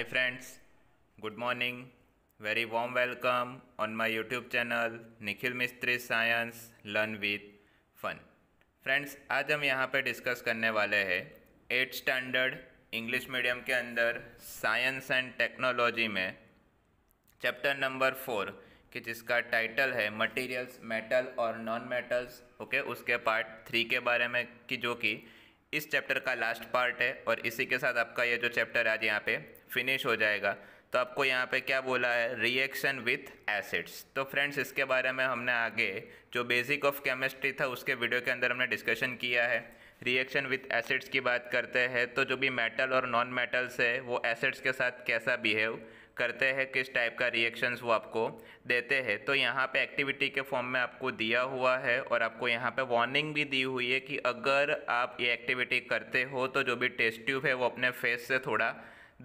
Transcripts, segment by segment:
Hi friends good morning very warm welcome on my YouTube channel Nikhil Mistry science learn with fun friends आज हम यहाँ पर discuss करने वाले हैं एट स्टैंडर्ड इंग्लिश मीडियम के अंदर साइंस एंड टेक्नोलॉजी में चैप्टर नंबर फोर कि जिसका टाइटल है मटेरियल्स मेटल और नॉन मेटल्स ओके उसके पार्ट थ्री के बारे में कि जो कि इस चैप्टर का लास्ट पार्ट है और इसी के साथ आपका ये जो चैप्टर आज यहाँ पे फिनिश हो जाएगा तो आपको यहाँ पे क्या बोला है रिएक्शन विथ एसिड्स तो फ्रेंड्स इसके बारे में हमने आगे जो बेसिक ऑफ केमिस्ट्री था उसके वीडियो के अंदर हमने डिस्कशन किया है रिएक्शन विथ एसिड्स की बात करते हैं तो जो भी मेटल और नॉन मेटल्स है वो एसिड्स के साथ कैसा बिहेव करते हैं किस टाइप का रिएक्शंस वो आपको देते हैं तो यहाँ पे एक्टिविटी के फॉर्म में आपको दिया हुआ है और आपको यहाँ पे वार्निंग भी दी हुई है कि अगर आप ये एक्टिविटी करते हो तो जो भी टेस्ट ट्यूब है वो अपने फेस से थोड़ा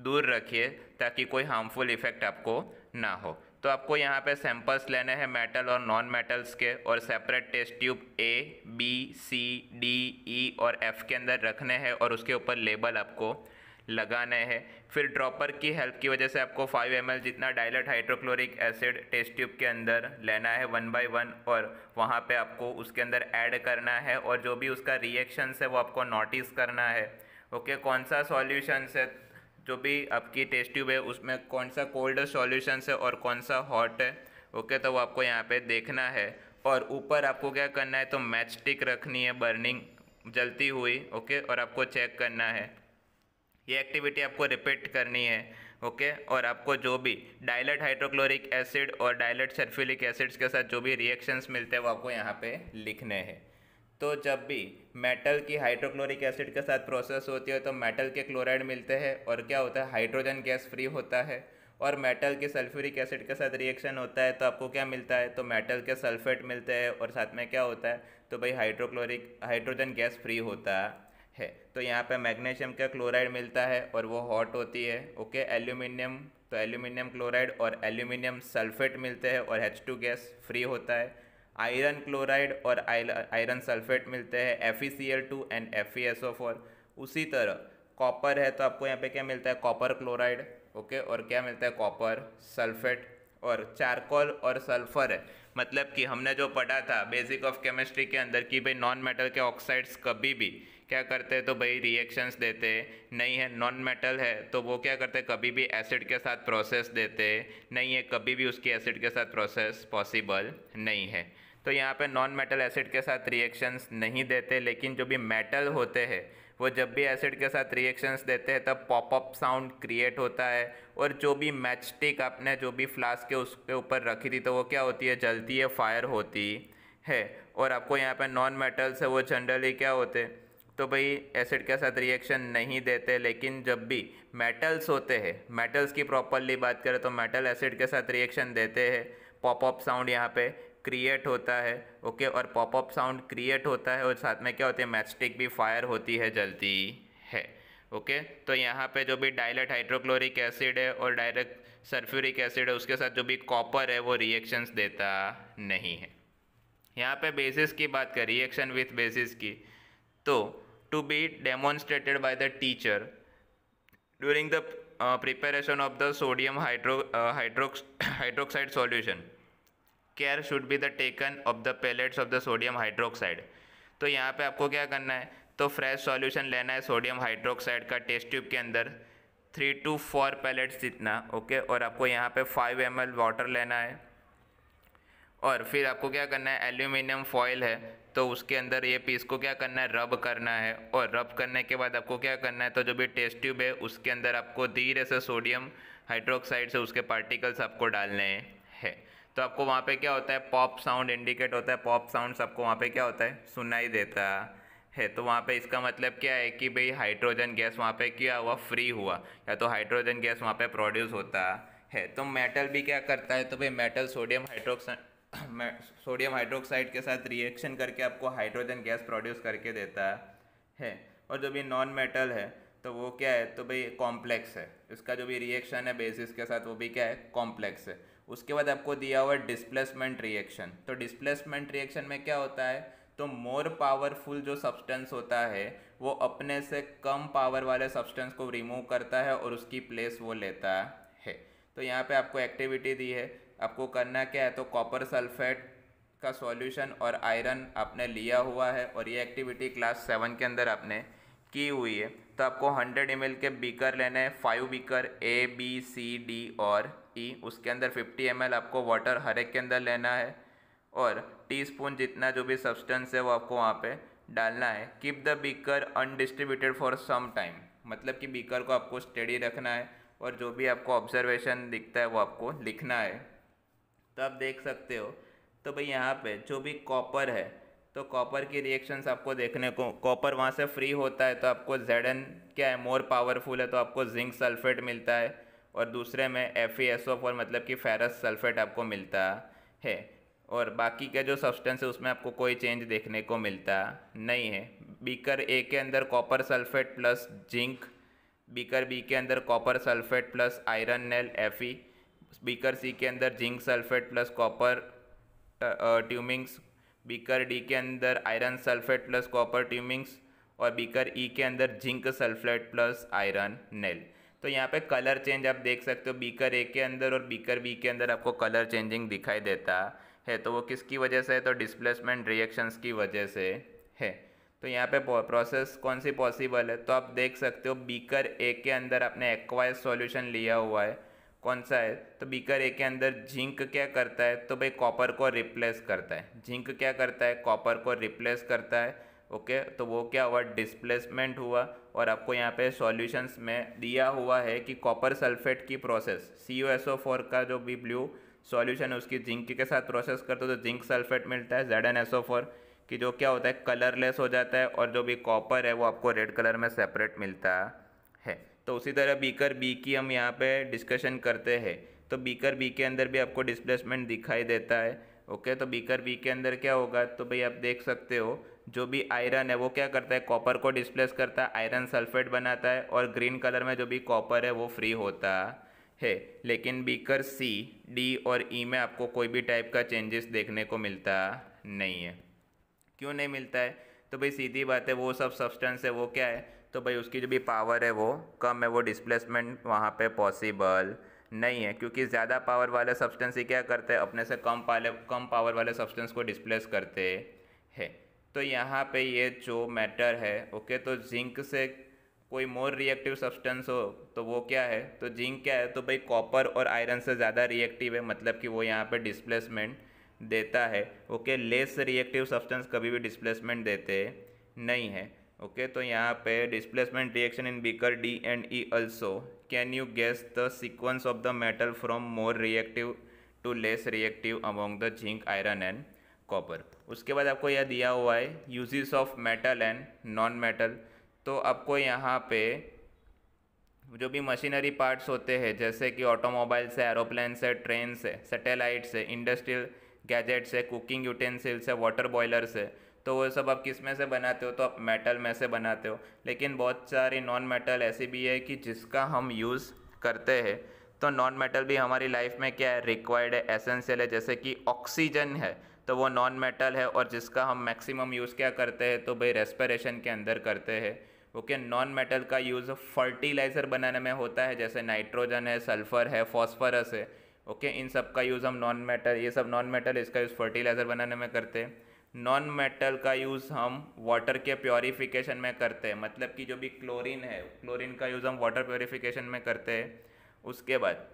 दूर रखिए ताकि कोई हार्मफुल इफ़ेक्ट आपको ना हो तो आपको यहाँ पे सैंपल्स लेने हैं मेटल और नॉन मेटल्स के और separate test tube A B C D E और एफ के अंदर रखने हैं और उसके ऊपर लेबल आपको लगाने हैं फिर ड्रॉपर की हेल्प की वजह से आपको 5 एम जितना dilute hydrochloric acid test tube के अंदर लेना है वन बाय वन और वहाँ पे आपको उसके अंदर ऐड करना है और जो भी उसका रिएक्शंस है वो आपको नोटिस करना है ओके okay, कौन सा सॉल्यूशन है जो भी आपकी टेस्ट ट्यूब है उसमें कौन सा कोल्ड सॉल्यूशन है और कौन सा हॉट है ओके तो वो आपको यहाँ पे देखना है और ऊपर आपको क्या करना है तो मैच स्टिक रखनी है बर्निंग जलती हुई ओके और आपको चेक करना है ये एक्टिविटी आपको रिपीट करनी है ओके और आपको जो भी डायलेट हाइड्रोक्लोरिक एसिड और डायलेट सर्फ्यूलिक एसिड्स के साथ जो भी रिएक्शंस मिलते हैं वो आपको यहाँ पे लिखने हैं तो जब भी मेटल की हाइड्रोक्लोरिक एसिड के साथ प्रोसेस होती है तो मेटल के क्लोराइड मिलते हैं और क्या होता है हाइड्रोजन गैस फ्री होता है और मेटल के सल्फ्यूरिक एसिड के साथ रिएक्शन होता है तो आपको क्या मिलता है तो मेटल के सल्फेट मिलते हैं और साथ में क्या होता है तो भाई हाइड्रोक्लोरिक हाइड्रोजन गैस फ्री होता है तो यहाँ पे मैग्नीशियम का क्लोराइड मिलता है और वो हॉट होती है ओके एल्यूमिनियम तो एल्यूमिनियम क्लोराइड और एल्यूमिनियम सल्फेट मिलते हैं और एच गैस फ्री होता है आयरन क्लोराइड और आयरन सल्फेट मिलते हैं F E C L two and F E S O four उसी तरह कॉपर है तो आपको यहाँ पे क्या मिलता है कॉपर क्लोराइड ओके और क्या मिलता है कॉपर सल्फेट और चारकोल और सल्फर है मतलब कि हमने जो पढ़ा था बेसिक ऑफ केमिस्ट्री के अंदर कि भाई नॉन मेटल के ऑक्साइड्स कभी भी क्या करते तो भाई रिएक्शंस देते नहीं है नॉन मेटल है तो वो क्या करते कभी भी एसिड के साथ प्रोसेस देते नहीं है कभी भी उसकी एसिड के साथ प्रोसेस पॉसिबल नहीं है तो यहाँ पे नॉन मेटल एसिड के साथ रिएक्शंस नहीं देते लेकिन जो भी मेटल होते हैं वो जब भी एसिड के साथ रिएक्शंस देते हैं तब पॉपअप साउंड क्रिएट होता है और जो भी मैच स्टिक आपने जो भी फ्लास्क के उसके ऊपर रखी थी तो वो क्या होती है जलती है फायर होती है और आपको यहाँ पे नॉन मेटल्स है वो जनरली क्या होते हैं तो भाई एसिड के साथ रिएक्शन नहीं देते लेकिन जब भी मेटल्स होते हैं मेटल्स की प्रॉपरली बात करें तो मेटल एसिड के साथ रिएक्शन देते हैं पॉपअप साउंड यहाँ पे क्रिएट होता है ओके और पॉपअप साउंड क्रिएट होता है और साथ में क्या होती है मैचस्टिक भी फायर होती है जलती है ओके तो यहाँ पे जो भी डायलेट हाइड्रोक्लोरिक एसिड है और डायरेक्ट सल्फ्यूरिक एसिड है उसके साथ जो भी कॉपर है वो रिएक्शंस देता नहीं है यहाँ पे बेसिस की बात करें रिएक्शन विथ बेसिस की तो to be demonstrated by the teacher during the uh, preparation of the sodium hydro, uh, hydrox hydroxide solution. Care should be the taken of the pellets of the sodium hydroxide. तो यहाँ पे आपको क्या करना है तो फ्रेश सॉल्यूशन लेना है सोडियम हाइड्रोक्साइड का टेस्ट ट्यूब के अंदर थ्री टू फोर पैलेट्स जितना ओके और आपको यहाँ पे फाइव एम वाटर लेना है और फिर आपको क्या करना है एल्यूमिनियम फॉयल है तो उसके अंदर ये पीस को क्या करना है रब करना है और रब करने के बाद आपको क्या करना है तो जो भी टेस्ट ट्यूब है उसके अंदर आपको धीरे से सोडियम हाइड्रोक्साइड से उसके पार्टिकल्स आपको डालने हैं तो आपको वहाँ पे क्या होता है पॉप साउंड इंडिकेट होता है पॉप साउंड्स आपको वहाँ पे क्या होता है सुनाई देता है तो वहाँ पे इसका मतलब क्या है कि भाई हाइड्रोजन गैस वहाँ पे क्या हुआ फ्री हुआ या तो हाइड्रोजन गैस वहाँ पे प्रोड्यूस होता है तो मेटल भी क्या करता है तो भाई metal sodium hydroxide sodium hydroxide के साथ रिएक्शन करके आपको हाइड्रोजन गैस प्रोड्यूस करके देता है और जो भी नॉन मेटल है तो वो क्या है तो भाई कॉम्प्लेक्स है इसका जो भी रिएक्शन है बेसिस के साथ वो भी क्या है कॉम्प्लेक्स है उसके बाद आपको दिया हुआ डिस्प्लेसमेंट रिएक्शन तो डिस्प्लेसमेंट रिएक्शन में क्या होता है तो मोर पावरफुल जो सब्सटेंस होता है वो अपने से कम पावर वाले सब्सटेंस को रिमूव करता है और उसकी प्लेस वो लेता है तो यहाँ पे आपको एक्टिविटी दी है आपको करना क्या है तो कॉपर सल्फेट का सॉल्यूशन और आयरन आपने लिया हुआ है और ये एक्टिविटी क्लास सेवन के अंदर आपने की हुई है तो आपको 100 एम के बीकर लेने हैं five beaker A B C D और ई e, उसके अंदर 50 एम आपको वाटर हर एक के अंदर लेना है और टीस्पून जितना जो भी सब्सटेंस है वो आपको वहाँ पे डालना है keep the beaker undisturbed for some time मतलब कि बीकर को आपको स्टडी रखना है और जो भी आपको ऑब्जर्वेशन दिखता है वो आपको लिखना है तो आप देख सकते हो तो भाई यहाँ पे जो भी कॉपर है तो कॉपर की रिएक्शंस आपको देखने को कॉपर वहाँ से फ्री होता है तो आपको जेड क्या है मोर पावरफुल है तो आपको जिंक सल्फेट मिलता है और दूसरे में F E S O four मतलब कि फेरस सल्फेट आपको मिलता है और बाकी के जो सब्सटेंस है उसमें आपको कोई चेंज देखने को मिलता नहीं है बीकर ए के अंदर copper sulphate plus zinc beaker B के अंदर copper sulphate plus iron nail F E beaker C के अंदर zinc sulphate plus copper turnings beaker D के अंदर iron sulphate plus copper turnings और बीकर ई e के अंदर zinc sulphate plus iron nail तो यहाँ पे कलर चेंज आप देख सकते हो बीकर ए के अंदर और बीकर बी के अंदर आपको कलर चेंजिंग दिखाई देता है तो वो किसकी वजह से है तो डिस्प्लेसमेंट रिएक्शंस की वजह से है तो यहाँ पे प्रोसेस कौन सी पॉसिबल है तो आप देख सकते हो बीकर ए के अंदर आपने एक्वाइज सॉल्यूशन लिया हुआ है कौन सा है तो बीकर ए के अंदर जिंक क्या करता है तो भाई कॉपर को रिप्लेस करता है जिंक क्या करता है कॉपर को रिप्लेस करता है ओके तो वो क्या हुआ डिस्प्लेसमेंट हुआ और आपको यहाँ पे सॉल्यूशंस में दिया हुआ है कि कॉपर सल्फेट की process C O S O four का जो भी ब्लू सॉल्यूशन है उसकी जिंक के साथ प्रोसेस करते हो तो जिंक सल्फेट मिलता है Z N S O four कि जो क्या होता है कलरलेस हो जाता है और जो भी कॉपर है वो आपको रेड कलर में सेपरेट मिलता है तो उसी तरह बीकर बी की हम यहाँ पे डिस्कशन करते हैं तो बीकर बी के अंदर भी आपको डिस्प्लेसमेंट दिखाई देता है ओके तो बीकर बी के अंदर क्या होगा तो भाई आप देख सकते हो जो भी आयरन है वो क्या करता है कॉपर को डिस्प्लेस करता है आयरन सल्फेट बनाता है और ग्रीन कलर में जो भी कॉपर है वो फ्री होता है लेकिन बीकर सी डी और ई e में आपको कोई भी टाइप का चेंजेस देखने को मिलता नहीं है क्यों नहीं मिलता है तो भाई सीधी बात है वो सब सब्सटेंस है वो क्या है तो भाई उसकी जो भी पावर है वो कम है वो डिस्प्लेसमेंट वहाँ पे पॉसिबल नहीं है क्योंकि ज़्यादा पावर वाले सब्सटेंस ही क्या करते हैं अपने से कम पाले कम पावर वाले सब्सटेंस को डिस्प्लेस करते हैं तो यहाँ पे ये जो मैटर है ओके तो जिंक से कोई मोर रिएक्टिव सब्सटेंस हो तो वो क्या है तो जिंक क्या है तो भाई कॉपर और आयरन से ज़्यादा रिएक्टिव है मतलब कि वो यहाँ पर डिसप्लेसमेंट देता है ओके लेस रिएक्टिव सब्सटेंस कभी भी डिसप्लेसमेंट देते नहीं है ओके तो यहाँ पे displacement reaction in beaker D and E also can you guess the sequence of the metal from more reactive to less reactive among the zinc iron and copper उसके बाद आपको यह दिया हुआ है uses of metal and non metal तो आपको यहाँ पे जो भी मशीनरी पार्ट्स होते हैं जैसे कि ऑटोमोबाइल से एरोप्लेन से ट्रेन से सेटेलाइट से इंडस्ट्रियल गैजेट से कुकिंग यूटेंसिल से वाटर बॉयलर से तो वो सब आप किस में से बनाते हो तो आप मेटल में से बनाते हो लेकिन बहुत सारी नॉन मेटल ऐसी भी है कि जिसका हम यूज़ करते हैं तो नॉन मेटल भी हमारी लाइफ में क्या है रिक्वायर्ड है एसेंशियल है जैसे कि ऑक्सीजन है तो वो नॉन मेटल है और जिसका हम मैक्सिमम यूज़ क्या करते हैं तो भाई रेस्पिरेशन के अंदर करते हैं ओके नॉन मेटल का यूज़ फर्टिलाइज़र बनाने में होता है जैसे नाइट्रोजन है सल्फ़र है फॉस्फरस है ओके इन सब का यूज़ हम नॉन मेटल ये सब नॉन मेटल इसका यूज़ फर्टिलाइज़र बनाने में करते हैं नॉन मेटल का यूज़ हम वाटर के प्योरीफिकेशन में करते हैं मतलब कि जो भी क्लोरीन है क्लोरीन का यूज़ हम वाटर प्योरीफिकेशन में करते हैं उसके बाद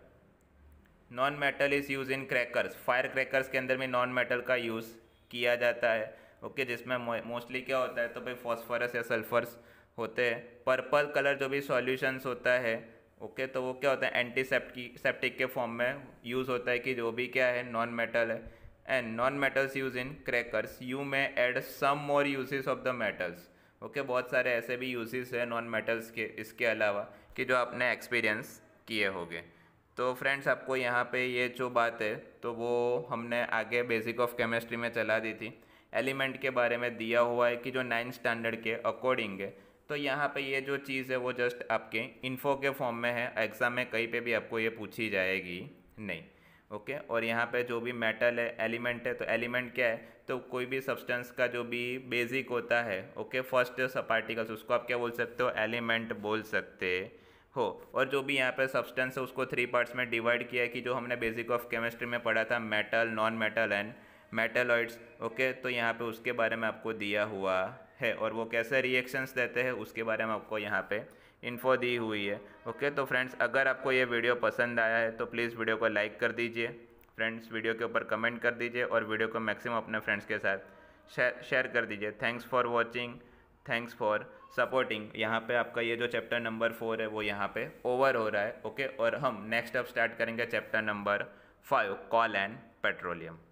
non metal is use in crackers fire crackers के अंदर भी नॉन मेटल का यूज़ किया जाता है ओके okay, जिसमें मोस्टली क्या होता है तो भाई फॉस्फोरस या सल्फर्स होते हैं पर्पल कलर जो भी सॉल्यूशंस होता है ओके okay, तो वो क्या होता है एंटीसेप्टिक सेप्टिक के फॉर्म में यूज़ होता है कि जो भी क्या है नॉन मेटल है and non metals use in crackers you may add some more uses of the metals okay बहुत सारे ऐसे भी यूजेस हैं नॉन मेटल्स के इसके अलावा कि जो आपने एक्सपीरियंस किए होंगे तो फ्रेंड्स आपको यहाँ पे ये जो बात है तो वो हमने आगे बेसिक ऑफ केमिस्ट्री में चला दी थी एलिमेंट के बारे में दिया हुआ है कि जो नाइन्थ स्टैंडर्ड के अकॉर्डिंग है तो यहाँ पे ये जो चीज़ है वो जस्ट आपके इन्फो के फॉर्म में है एग्ज़ाम में कहीं पे भी आपको ये पूछी जाएगी नहीं ओके और यहाँ पे जो भी मेटल है एलिमेंट है तो एलिमेंट क्या है तो कोई भी सब्सटेंस का जो भी बेसिक होता है ओके फर्स्ट पार्टिकल्स उसको आप क्या बोल सकते हो एलिमेंट बोल सकते हो और जो भी यहाँ पे सब्सटेंस है उसको थ्री पार्ट्स में डिवाइड किया है कि जो हमने बेसिक ऑफ केमिस्ट्री में पढ़ा था metal non metal and metalloids okay तो यहाँ पे उसके बारे में आपको दिया हुआ है और वो कैसे रिएक्शंस देते हैं उसके बारे में आपको यहाँ पे इन्फो दी हुई है ओके तो फ्रेंड्स अगर आपको ये वीडियो पसंद आया है तो प्लीज़ वीडियो को लाइक कर दीजिए फ्रेंड्स वीडियो के ऊपर कमेंट कर दीजिए और वीडियो को मैक्सिमम अपने फ्रेंड्स के साथ शेयर कर दीजिए thanks for watching thanks for supporting यहाँ पे आपका ये जो चैप्टर नंबर फोर है वो यहाँ पे ओवर हो रहा है ओके और हम नेक्स्ट अब स्टार्ट करेंगे chapter number five coal and petroleum